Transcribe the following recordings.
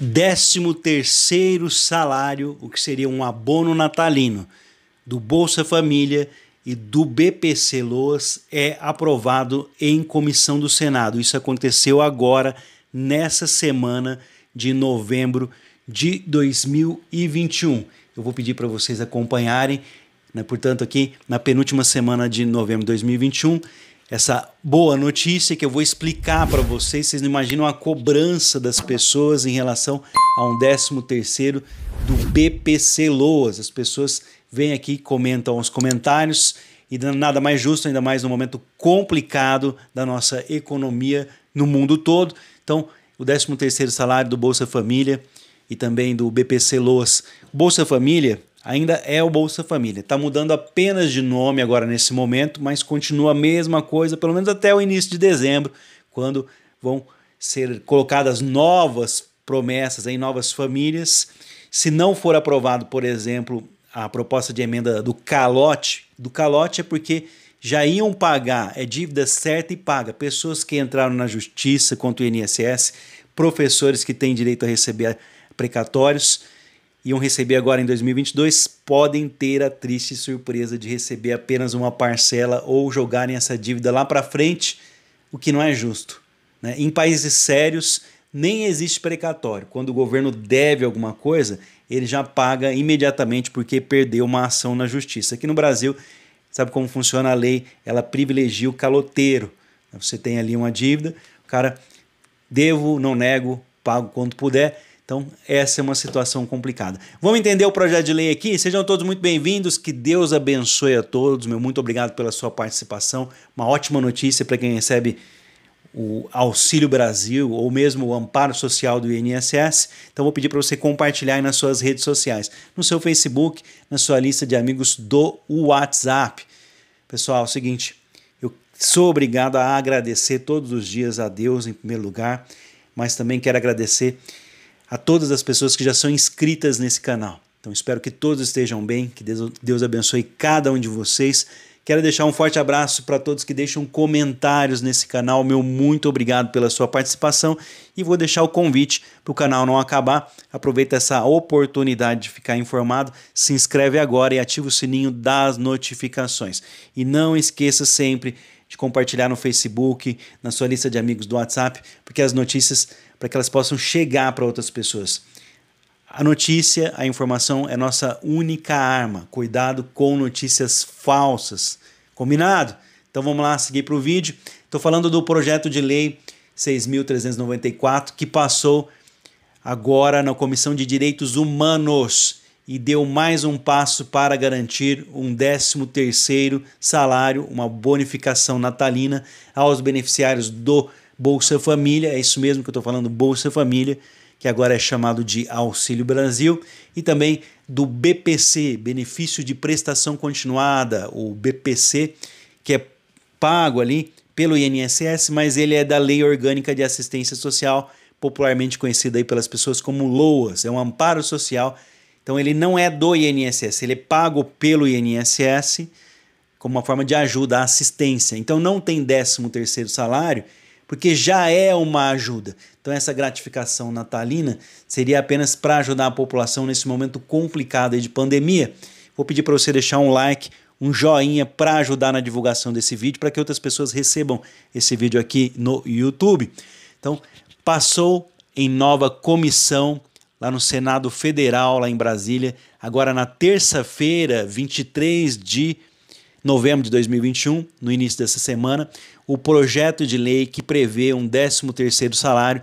13 terceiro salário, o que seria um abono natalino do Bolsa Família e do BPC Loas é aprovado em comissão do Senado. Isso aconteceu agora nessa semana de novembro de 2021. Eu vou pedir para vocês acompanharem, né, portanto, aqui na penúltima semana de novembro de 2021 essa boa notícia que eu vou explicar para vocês. Vocês não imaginam a cobrança das pessoas em relação a um 13 terceiro do BPC Loas. As pessoas vêm aqui, comentam os comentários e nada mais justo, ainda mais no momento complicado da nossa economia no mundo todo. Então, o 13 terceiro salário do Bolsa Família e também do BPC Loas. Bolsa Família ainda é o Bolsa Família. Está mudando apenas de nome agora nesse momento, mas continua a mesma coisa, pelo menos até o início de dezembro, quando vão ser colocadas novas promessas em novas famílias. Se não for aprovado, por exemplo, a proposta de emenda do calote, do calote é porque já iam pagar, é dívida certa e paga. Pessoas que entraram na justiça contra o INSS, professores que têm direito a receber precatórios, iam receber agora em 2022 podem ter a triste surpresa de receber apenas uma parcela ou jogarem essa dívida lá para frente, o que não é justo. Né? Em países sérios, nem existe precatório. Quando o governo deve alguma coisa, ele já paga imediatamente porque perdeu uma ação na justiça. Aqui no Brasil, sabe como funciona a lei? Ela privilegia o caloteiro. Você tem ali uma dívida, o cara, devo, não nego, pago quanto puder então, essa é uma situação complicada. Vamos entender o projeto de lei aqui? Sejam todos muito bem-vindos, que Deus abençoe a todos. Meu muito obrigado pela sua participação. Uma ótima notícia para quem recebe o Auxílio Brasil ou mesmo o amparo social do INSS. Então vou pedir para você compartilhar aí nas suas redes sociais, no seu Facebook, na sua lista de amigos do WhatsApp. Pessoal, é o seguinte, eu sou obrigado a agradecer todos os dias a Deus em primeiro lugar, mas também quero agradecer a todas as pessoas que já são inscritas nesse canal. Então espero que todos estejam bem, que Deus, Deus abençoe cada um de vocês. Quero deixar um forte abraço para todos que deixam comentários nesse canal. Meu muito obrigado pela sua participação e vou deixar o convite para o canal não acabar. Aproveita essa oportunidade de ficar informado, se inscreve agora e ativa o sininho das notificações. E não esqueça sempre de compartilhar no Facebook, na sua lista de amigos do WhatsApp, porque as notícias, para que elas possam chegar para outras pessoas. A notícia, a informação é nossa única arma. Cuidado com notícias falsas. Combinado? Então vamos lá seguir para o vídeo. Estou falando do projeto de lei 6.394 que passou agora na Comissão de Direitos Humanos e deu mais um passo para garantir um 13º salário, uma bonificação natalina aos beneficiários do Bolsa Família, é isso mesmo que eu estou falando, Bolsa Família, que agora é chamado de Auxílio Brasil, e também do BPC, Benefício de Prestação Continuada, o BPC, que é pago ali pelo INSS, mas ele é da Lei Orgânica de Assistência Social, popularmente conhecida aí pelas pessoas como LOAS, é um amparo social então ele não é do INSS, ele é pago pelo INSS como uma forma de ajuda, assistência. Então não tem 13 terceiro salário, porque já é uma ajuda. Então essa gratificação natalina seria apenas para ajudar a população nesse momento complicado de pandemia. Vou pedir para você deixar um like, um joinha para ajudar na divulgação desse vídeo, para que outras pessoas recebam esse vídeo aqui no YouTube. Então, passou em nova comissão lá no Senado Federal, lá em Brasília, agora na terça-feira, 23 de novembro de 2021, no início dessa semana, o projeto de lei que prevê um 13º salário,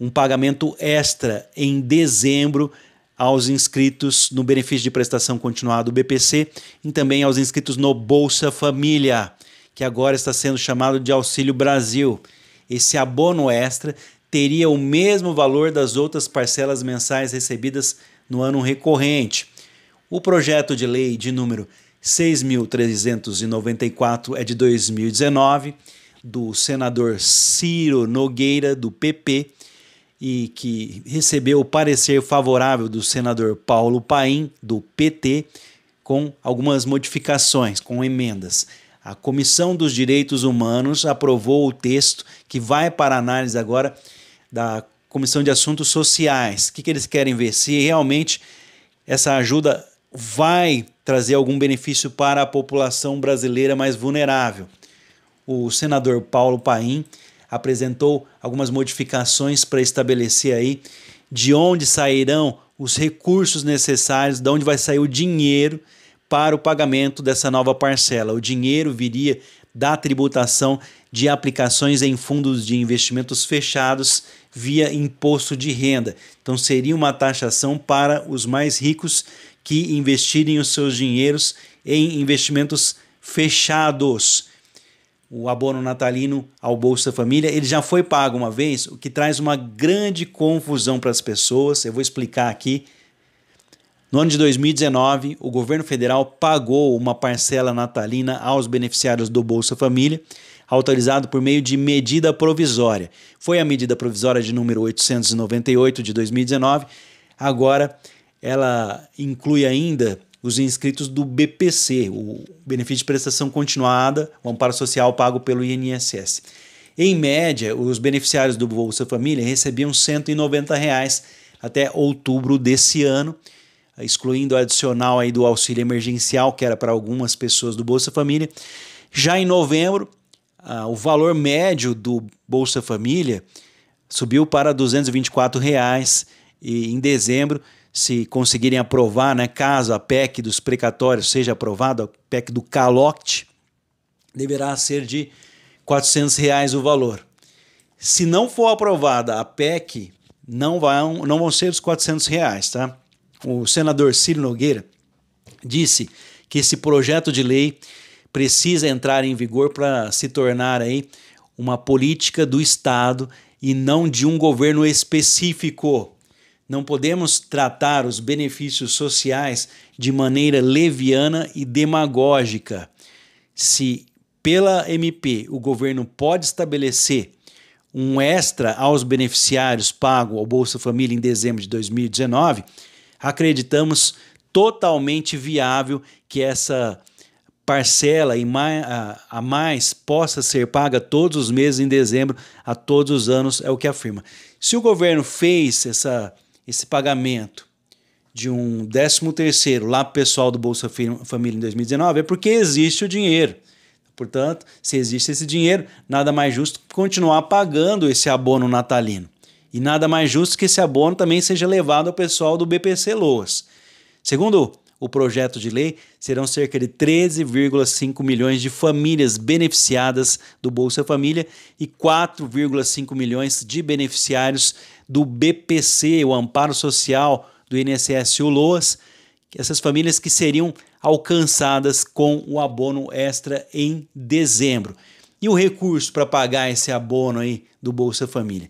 um pagamento extra em dezembro aos inscritos no benefício de prestação continuada, do BPC, e também aos inscritos no Bolsa Família, que agora está sendo chamado de Auxílio Brasil. Esse abono extra teria o mesmo valor das outras parcelas mensais recebidas no ano recorrente. O projeto de lei de número 6.394 é de 2019, do senador Ciro Nogueira, do PP, e que recebeu o parecer favorável do senador Paulo Paim, do PT, com algumas modificações, com emendas. A Comissão dos Direitos Humanos aprovou o texto que vai para análise agora da Comissão de Assuntos Sociais. O que, que eles querem ver? Se realmente essa ajuda vai trazer algum benefício para a população brasileira mais vulnerável. O senador Paulo Paim apresentou algumas modificações para estabelecer aí de onde sairão os recursos necessários, de onde vai sair o dinheiro para o pagamento dessa nova parcela. O dinheiro viria da tributação de aplicações em fundos de investimentos fechados via imposto de renda. Então seria uma taxação para os mais ricos que investirem os seus dinheiros em investimentos fechados. O abono natalino ao Bolsa Família, ele já foi pago uma vez, o que traz uma grande confusão para as pessoas. Eu vou explicar aqui. No ano de 2019, o governo federal pagou uma parcela natalina aos beneficiários do Bolsa Família autorizado por meio de medida provisória. Foi a medida provisória de número 898 de 2019. Agora ela inclui ainda os inscritos do BPC, o benefício de prestação continuada, o amparo social pago pelo INSS. Em média, os beneficiários do Bolsa Família recebiam R$ 190 até outubro desse ano, excluindo o adicional aí do auxílio emergencial, que era para algumas pessoas do Bolsa Família. Já em novembro, ah, o valor médio do Bolsa Família subiu para R$ 224 reais e em dezembro, se conseguirem aprovar, né, caso a PEC dos precatórios seja aprovada, a PEC do calote, deverá ser de R$ 400 reais o valor. Se não for aprovada a PEC, não vão, não vão ser os 400 reais, tá? O senador Ciro Nogueira disse que esse projeto de lei precisa entrar em vigor para se tornar aí uma política do Estado e não de um governo específico. Não podemos tratar os benefícios sociais de maneira leviana e demagógica. Se pela MP o governo pode estabelecer um extra aos beneficiários pago ao Bolsa Família em dezembro de 2019, acreditamos totalmente viável que essa parcela a mais possa ser paga todos os meses em dezembro, a todos os anos, é o que afirma. Se o governo fez essa, esse pagamento de um 13 terceiro lá para o pessoal do Bolsa Família em 2019, é porque existe o dinheiro. Portanto, se existe esse dinheiro, nada mais justo que continuar pagando esse abono natalino. E nada mais justo que esse abono também seja levado ao pessoal do BPC Loas. Segundo o projeto de lei, serão cerca de 13,5 milhões de famílias beneficiadas do Bolsa Família e 4,5 milhões de beneficiários do BPC, o Amparo Social do INSS o Loas, essas famílias que seriam alcançadas com o abono extra em dezembro. E o recurso para pagar esse abono aí do Bolsa Família?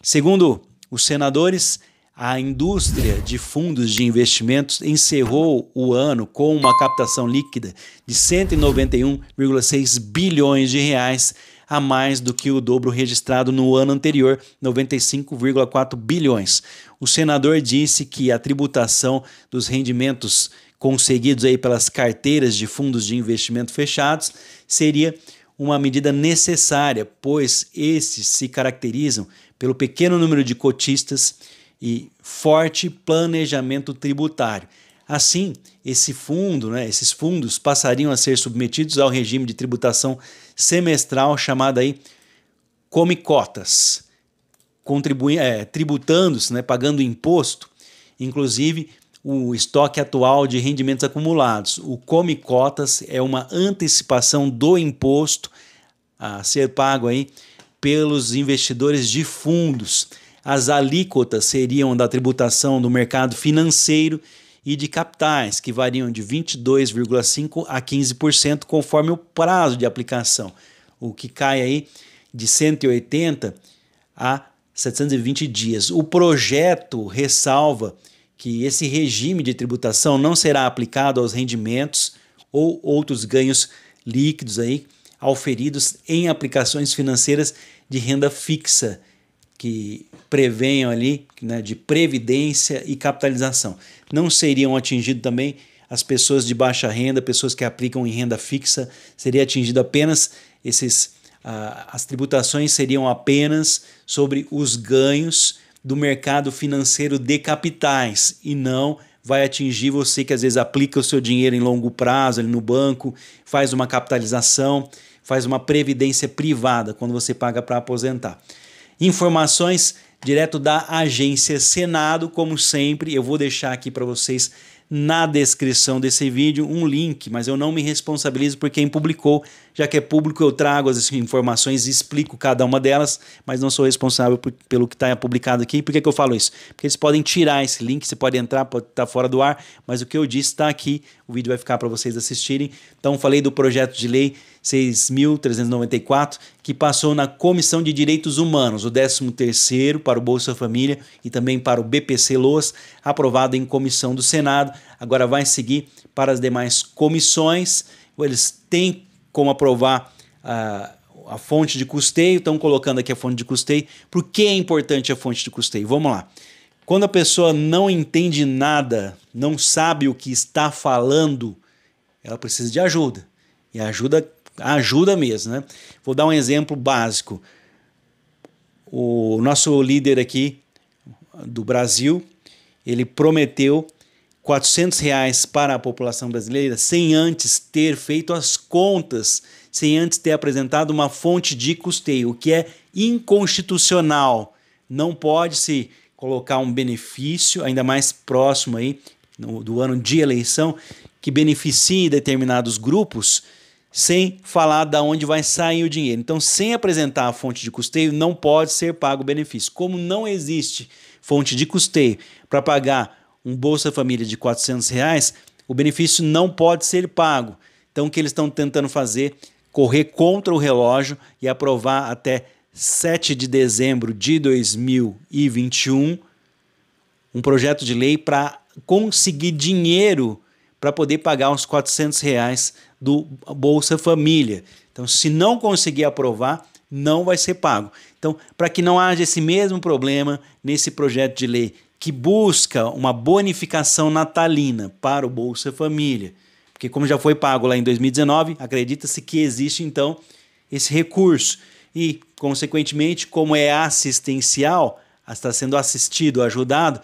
Segundo os senadores, a indústria de fundos de investimentos encerrou o ano com uma captação líquida de 191,6 bilhões de reais, a mais do que o dobro registrado no ano anterior, 95,4 bilhões. O senador disse que a tributação dos rendimentos conseguidos aí pelas carteiras de fundos de investimento fechados seria uma medida necessária, pois esses se caracterizam pelo pequeno número de cotistas e forte planejamento tributário. Assim, esse fundo, né, esses fundos passariam a ser submetidos ao regime de tributação semestral chamado aí come cotas, é, tributando-se, né, pagando imposto, inclusive o estoque atual de rendimentos acumulados. O come cotas é uma antecipação do imposto a ser pago aí pelos investidores de fundos as alíquotas seriam da tributação do mercado financeiro e de capitais, que variam de 22,5% a 15%, conforme o prazo de aplicação, o que cai aí de 180 a 720 dias. O projeto ressalva que esse regime de tributação não será aplicado aos rendimentos ou outros ganhos líquidos aí auferidos em aplicações financeiras de renda fixa, que prevenham ali né, de previdência e capitalização. Não seriam atingidos também as pessoas de baixa renda, pessoas que aplicam em renda fixa, seria atingido apenas esses. Uh, as tributações seriam apenas sobre os ganhos do mercado financeiro de capitais e não vai atingir você que às vezes aplica o seu dinheiro em longo prazo ali no banco, faz uma capitalização, faz uma previdência privada quando você paga para aposentar. Informações direto da agência Senado, como sempre, eu vou deixar aqui para vocês na descrição desse vídeo um link, mas eu não me responsabilizo por quem publicou, já que é público, eu trago as informações e explico cada uma delas, mas não sou responsável por, pelo que está publicado aqui. Por que, que eu falo isso? Porque eles podem tirar esse link, você pode entrar, pode estar tá fora do ar, mas o que eu disse está aqui, o vídeo vai ficar para vocês assistirem. Então, falei do projeto de lei 6.394, que passou na Comissão de Direitos Humanos, o 13º para o Bolsa Família e também para o BPC Loas, aprovado em comissão do Senado. Agora vai seguir para as demais comissões. Eles têm como aprovar a, ah, a fonte de custeio, estão colocando aqui a fonte de custeio. Por que é importante a fonte de custeio? Vamos lá. Quando a pessoa não entende nada, não sabe o que está falando, ela precisa de ajuda. E ajuda, ajuda mesmo, né? Vou dar um exemplo básico. O nosso líder aqui do Brasil, ele prometeu 400 reais para a população brasileira sem antes ter feito as contas, sem antes ter apresentado uma fonte de custeio, o que é inconstitucional. Não pode se colocar um benefício, ainda mais próximo aí no, do ano de eleição, que beneficie determinados grupos sem falar de onde vai sair o dinheiro. Então, sem apresentar a fonte de custeio, não pode ser pago o benefício. Como não existe fonte de custeio para pagar um Bolsa Família de R$ reais, o benefício não pode ser pago. Então, o que eles estão tentando fazer? Correr contra o relógio e aprovar até 7 de dezembro de 2021 um projeto de lei para conseguir dinheiro para poder pagar os R$ reais do Bolsa Família. Então, se não conseguir aprovar, não vai ser pago. Então, para que não haja esse mesmo problema nesse projeto de lei que busca uma bonificação natalina para o Bolsa Família, porque como já foi pago lá em 2019, acredita-se que existe então esse recurso e, consequentemente, como é assistencial, está sendo assistido, ajudado,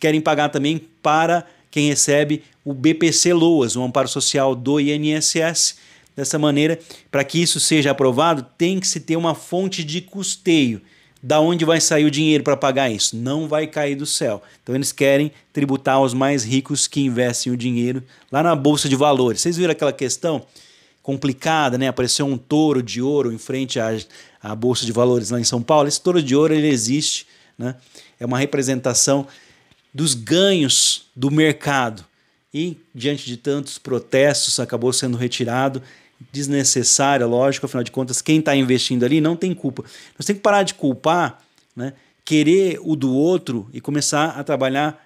querem pagar também para quem recebe o BPC Loas, o amparo social do INSS. Dessa maneira, para que isso seja aprovado, tem que se ter uma fonte de custeio. Da onde vai sair o dinheiro para pagar isso? Não vai cair do céu. Então eles querem tributar os mais ricos que investem o dinheiro lá na bolsa de valores. Vocês viram aquela questão complicada, né? Apareceu um touro de ouro em frente à, à bolsa de valores lá em São Paulo. Esse touro de ouro ele existe, né? É uma representação dos ganhos do mercado. E diante de tantos protestos, acabou sendo retirado desnecessária, lógico, afinal de contas, quem está investindo ali não tem culpa. Nós temos que parar de culpar, né? querer o do outro e começar a trabalhar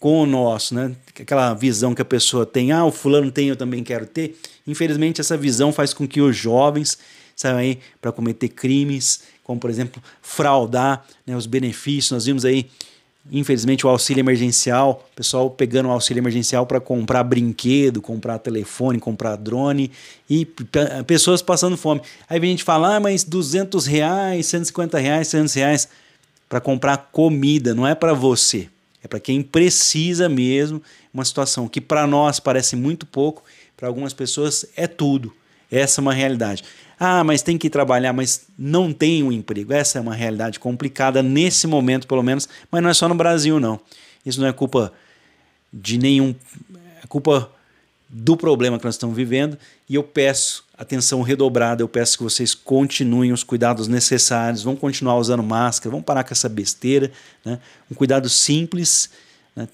com o nosso, né? Aquela visão que a pessoa tem, ah, o fulano tem, eu também quero ter. Infelizmente, essa visão faz com que os jovens saiam aí para cometer crimes, como por exemplo, fraudar né, os benefícios. Nós vimos aí infelizmente, o auxílio emergencial, o pessoal pegando o auxílio emergencial para comprar brinquedo, comprar telefone, comprar drone e pessoas passando fome. Aí vem gente falar, ah, mas 200 reais, 150 reais, 300 reais para comprar comida, não é para você, é para quem precisa mesmo. Uma situação que para nós parece muito pouco, para algumas pessoas é tudo. Essa é uma realidade. Ah, mas tem que trabalhar, mas não tem um emprego. Essa é uma realidade complicada nesse momento, pelo menos, mas não é só no Brasil, não. Isso não é culpa de nenhum. É culpa do problema que nós estamos vivendo e eu peço atenção redobrada, eu peço que vocês continuem os cuidados necessários, vão continuar usando máscara, vão parar com essa besteira, né? um cuidado simples. Né?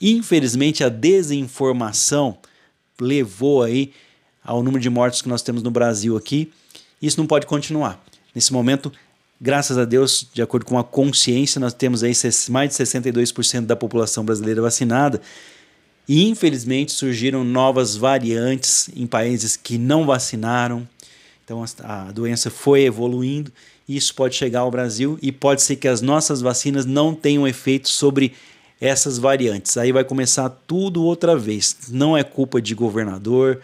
Infelizmente, a desinformação levou aí ao número de mortes que nós temos no Brasil aqui isso não pode continuar. Nesse momento, graças a Deus, de acordo com a consciência, nós temos aí mais de 62% da população brasileira vacinada. E infelizmente surgiram novas variantes em países que não vacinaram. Então a doença foi evoluindo isso pode chegar ao Brasil e pode ser que as nossas vacinas não tenham efeito sobre essas variantes. Aí vai começar tudo outra vez. Não é culpa de governador,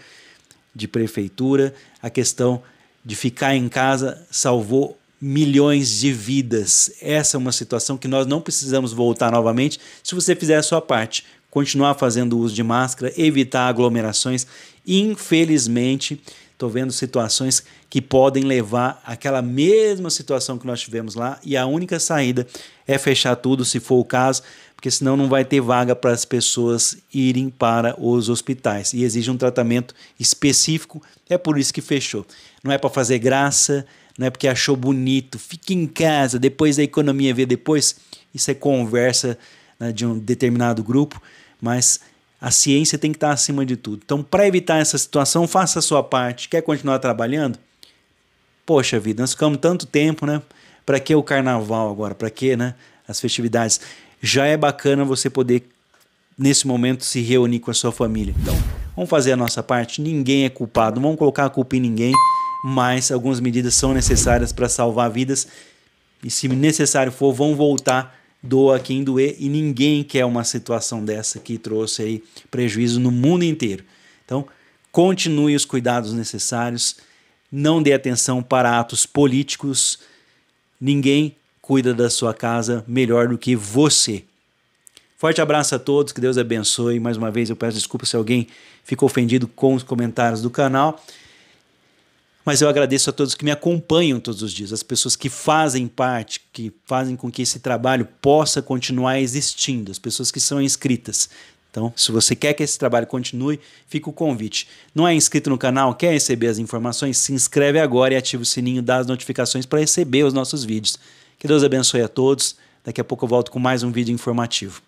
de prefeitura, a questão de ficar em casa salvou milhões de vidas. Essa é uma situação que nós não precisamos voltar novamente se você fizer a sua parte. Continuar fazendo uso de máscara, evitar aglomerações. Infelizmente, estou vendo situações que podem levar àquela mesma situação que nós tivemos lá e a única saída é fechar tudo, se for o caso, porque senão não vai ter vaga para as pessoas irem para os hospitais e exige um tratamento específico. É por isso que fechou. Não é para fazer graça, não é porque achou bonito. Fique em casa, depois a economia vê depois. Isso é conversa né, de um determinado grupo, mas a ciência tem que estar acima de tudo. Então, para evitar essa situação, faça a sua parte. Quer continuar trabalhando? Poxa vida, nós ficamos tanto tempo, né? Para que o carnaval agora? Para que, né? As festividades já é bacana você poder, nesse momento, se reunir com a sua família. Então, vamos fazer a nossa parte. Ninguém é culpado, não vamos colocar a culpa em ninguém, mas algumas medidas são necessárias para salvar vidas. E se necessário for, vão voltar, doa quem doer, e ninguém quer uma situação dessa que trouxe aí prejuízo no mundo inteiro. Então, continue os cuidados necessários, não dê atenção para atos políticos. Ninguém cuida da sua casa melhor do que você. Forte abraço a todos, que Deus abençoe. Mais uma vez eu peço desculpa se alguém ficou ofendido com os comentários do canal. Mas eu agradeço a todos que me acompanham todos os dias, as pessoas que fazem parte, que fazem com que esse trabalho possa continuar existindo, as pessoas que são inscritas. Então, se você quer que esse trabalho continue, fica o convite. Não é inscrito no canal, quer receber as informações? Se inscreve agora e ativa o sininho das notificações para receber os nossos vídeos. Que Deus abençoe a todos. Daqui a pouco eu volto com mais um vídeo informativo.